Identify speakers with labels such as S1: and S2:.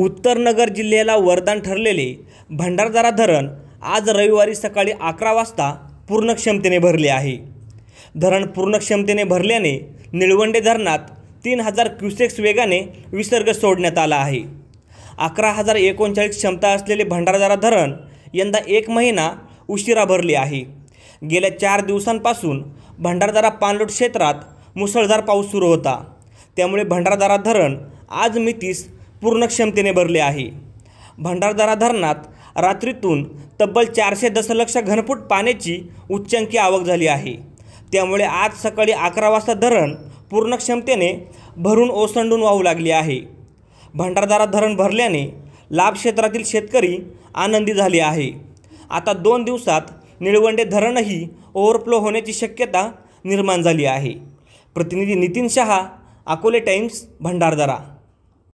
S1: उत्तरनगर जिल्ह्याला वरदान ठरलेले भंडारदारा धरण आज रविवारी सकाळी अकरा वाजता पूर्ण क्षमतेने भरले आहे धरण पूर्ण क्षमतेने भरल्याने निळवंडे धरणात तीन हजार क्युसेक्स वेगाने विसर्ग सोडण्यात आला आहे अकरा हजार एकोणचाळीस क्षमता असलेले भंडारदारा धरण यंदा एक महिना उशिरा भरले आहे गेल्या चार दिवसांपासून भंडारदारा पाणलोट क्षेत्रात मुसळधार पाऊस सुरू होता त्यामुळे भंडारदारा धरण आज मितीस पूर्ण क्षमतेने भरले आहे भंडारदारा धरणात रात्रीतून तब्बल चारशे दशलक्ष घनफूट पाण्याची उच्चांकी आवक झाली आहे त्यामुळे आज सकाळी अकरा वाजता धरण पूर्ण क्षमतेने भरून ओसंडून वाहू लागले आहे भंडारदारा धरण भरल्याने लाभ क्षेत्रातील शेतकरी आनंदी झाले आहे आता दोन दिवसात निळवंडे धरणही ओव्हरफ्लो होण्याची शक्यता निर्माण झाली आहे प्रतिनिधी नितीन शहा अकोले टाइम्स भंडारदारा